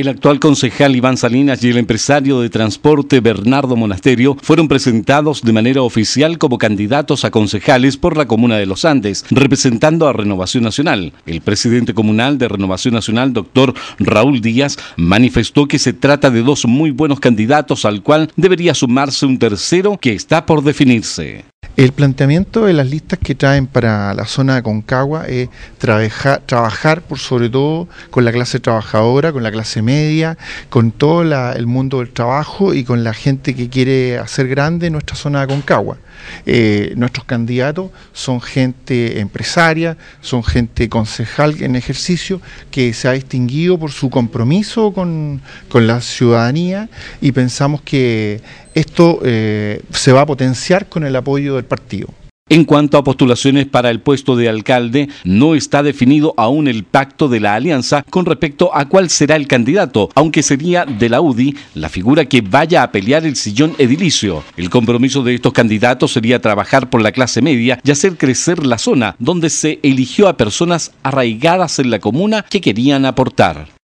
El actual concejal Iván Salinas y el empresario de transporte Bernardo Monasterio fueron presentados de manera oficial como candidatos a concejales por la Comuna de los Andes, representando a Renovación Nacional. El presidente comunal de Renovación Nacional, doctor Raúl Díaz, manifestó que se trata de dos muy buenos candidatos al cual debería sumarse un tercero que está por definirse. El planteamiento de las listas que traen para la zona de Concagua es trabajar por sobre todo con la clase trabajadora, con la clase media, con todo el mundo del trabajo y con la gente que quiere hacer grande nuestra zona de Concagua. Eh, nuestros candidatos son gente empresaria, son gente concejal en ejercicio que se ha distinguido por su compromiso con, con la ciudadanía y pensamos que esto eh, se va a potenciar con el apoyo del partido. En cuanto a postulaciones para el puesto de alcalde, no está definido aún el pacto de la alianza con respecto a cuál será el candidato, aunque sería de la UDI la figura que vaya a pelear el sillón edilicio. El compromiso de estos candidatos sería trabajar por la clase media y hacer crecer la zona, donde se eligió a personas arraigadas en la comuna que querían aportar.